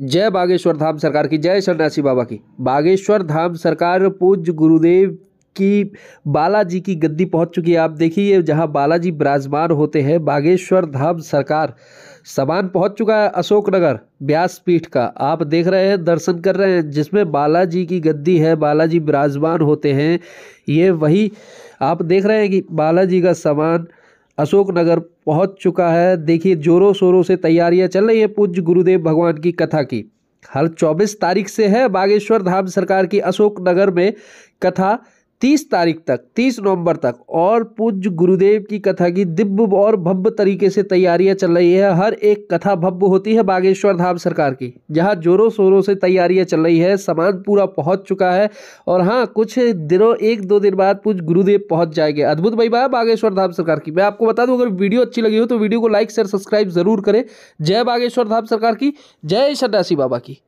जय बागेश्वर धाम सरकार की जय सन्यासी बाबा की बागेश्वर धाम सरकार पूज्य गुरुदेव की बालाजी की गद्दी पहुंच चुकी है आप देखिए जहां बालाजी विराजमान होते हैं बागेश्वर धाम सरकार सामान पहुंच चुका है अशोकनगर व्यासपीठ का आप देख रहे हैं दर्शन कर रहे हैं जिसमें बालाजी की गद्दी है बालाजी विराजमान होते हैं ये वही आप देख रहे हैं कि बालाजी का सामान अशोकनगर पहुंच चुका है देखिए जोरों शोरों से तैयारियां चल रही है पूज्य गुरुदेव भगवान की कथा की हर 24 तारीख से है बागेश्वर धाम सरकार की अशोकनगर में कथा तीस तारीख तक तीस नवंबर तक और पूज्य गुरुदेव की कथा की दिव्य और भव्य तरीके से तैयारियां चल रही है हर एक कथा भव्य होती है बागेश्वर धाम सरकार की जहां जोरों शोरों से तैयारियां चल रही है सामान पूरा पहुंच चुका है और हाँ कुछ दिनों एक दो दिन बाद पूज्य गुरुदेव पहुंच जाएंगे अद्भुत भाई बाहर बागेश्वर धाम सरकार की मैं आपको बता दूँ अगर वीडियो अच्छी लगी हो तो वीडियो को लाइक शेयर सब्सक्राइब जरूर करें जय बागेश्वर धाम सरकार की जय सन्यासी बाबा की